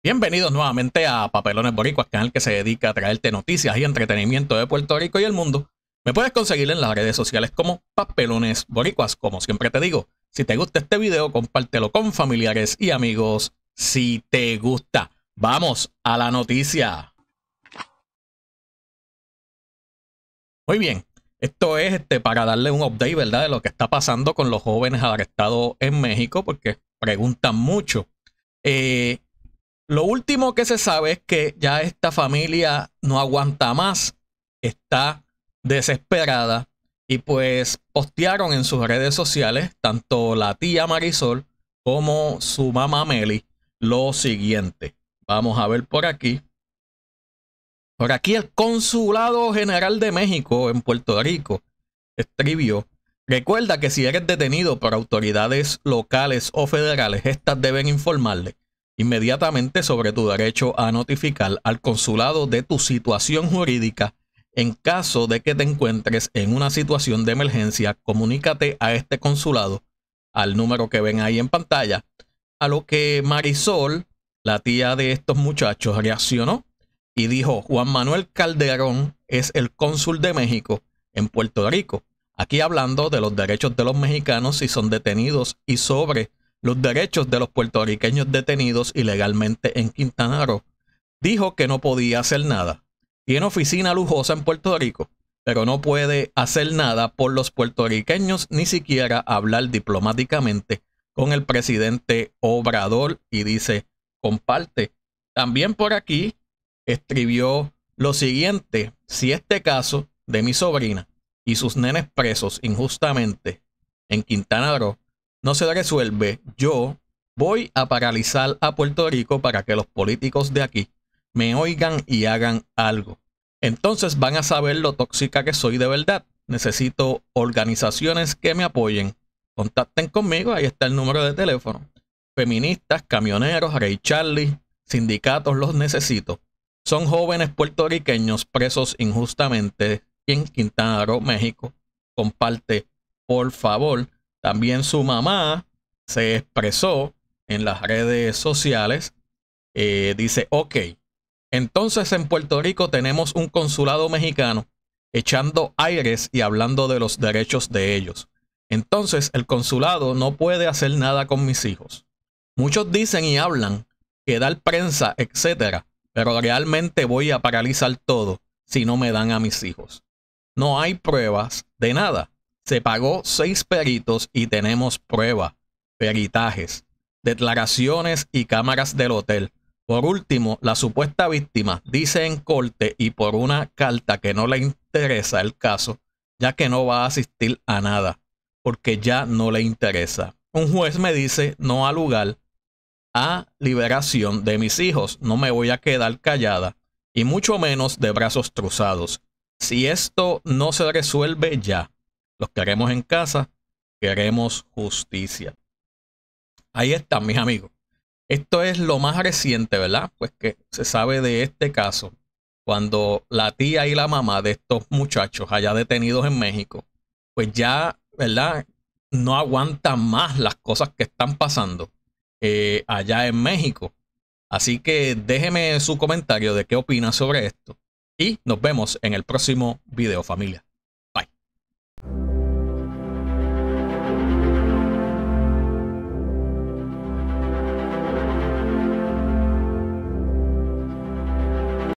Bienvenidos nuevamente a Papelones Boricuas, canal que se dedica a traerte noticias y entretenimiento de Puerto Rico y el mundo. Me puedes conseguir en las redes sociales como Papelones Boricuas, como siempre te digo. Si te gusta este video, compártelo con familiares y amigos si te gusta. Vamos a la noticia. Muy bien, esto es este, para darle un update, ¿verdad? De lo que está pasando con los jóvenes arrestados en México, porque preguntan mucho. Eh, lo último que se sabe es que ya esta familia no aguanta más, está desesperada y pues postearon en sus redes sociales, tanto la tía Marisol como su mamá Meli, lo siguiente. Vamos a ver por aquí. Por aquí el Consulado General de México en Puerto Rico escribió, recuerda que si eres detenido por autoridades locales o federales, estas deben informarle inmediatamente sobre tu derecho a notificar al consulado de tu situación jurídica. En caso de que te encuentres en una situación de emergencia, comunícate a este consulado al número que ven ahí en pantalla, a lo que Marisol, la tía de estos muchachos, reaccionó y dijo, Juan Manuel Calderón es el cónsul de México en Puerto Rico, aquí hablando de los derechos de los mexicanos si son detenidos y sobre los derechos de los puertorriqueños detenidos ilegalmente en Quintana Roo, dijo que no podía hacer nada. Tiene oficina lujosa en Puerto Rico, pero no puede hacer nada por los puertorriqueños ni siquiera hablar diplomáticamente con el presidente Obrador y dice, comparte. También por aquí escribió lo siguiente, si este caso de mi sobrina y sus nenes presos injustamente en Quintana Roo no se resuelve, yo voy a paralizar a Puerto Rico para que los políticos de aquí me oigan y hagan algo. Entonces van a saber lo tóxica que soy de verdad. Necesito organizaciones que me apoyen. Contacten conmigo, ahí está el número de teléfono. Feministas, camioneros, Rey Charlie, sindicatos los necesito. Son jóvenes puertorriqueños presos injustamente en Quintana Roo, México. Comparte, por favor. También su mamá se expresó en las redes sociales. Eh, dice, ok, entonces en Puerto Rico tenemos un consulado mexicano echando aires y hablando de los derechos de ellos. Entonces el consulado no puede hacer nada con mis hijos. Muchos dicen y hablan que dar prensa, etcétera, pero realmente voy a paralizar todo si no me dan a mis hijos. No hay pruebas de nada. Se pagó seis peritos y tenemos prueba, peritajes, declaraciones y cámaras del hotel. Por último, la supuesta víctima dice en corte y por una carta que no le interesa el caso, ya que no va a asistir a nada, porque ya no le interesa. Un juez me dice no al lugar a liberación de mis hijos, no me voy a quedar callada, y mucho menos de brazos cruzados. Si esto no se resuelve ya, los queremos en casa, queremos justicia. Ahí están, mis amigos. Esto es lo más reciente, ¿verdad? Pues que se sabe de este caso, cuando la tía y la mamá de estos muchachos allá detenidos en México, pues ya, ¿verdad? No aguantan más las cosas que están pasando eh, allá en México. Así que déjeme su comentario de qué opina sobre esto. Y nos vemos en el próximo video, familia.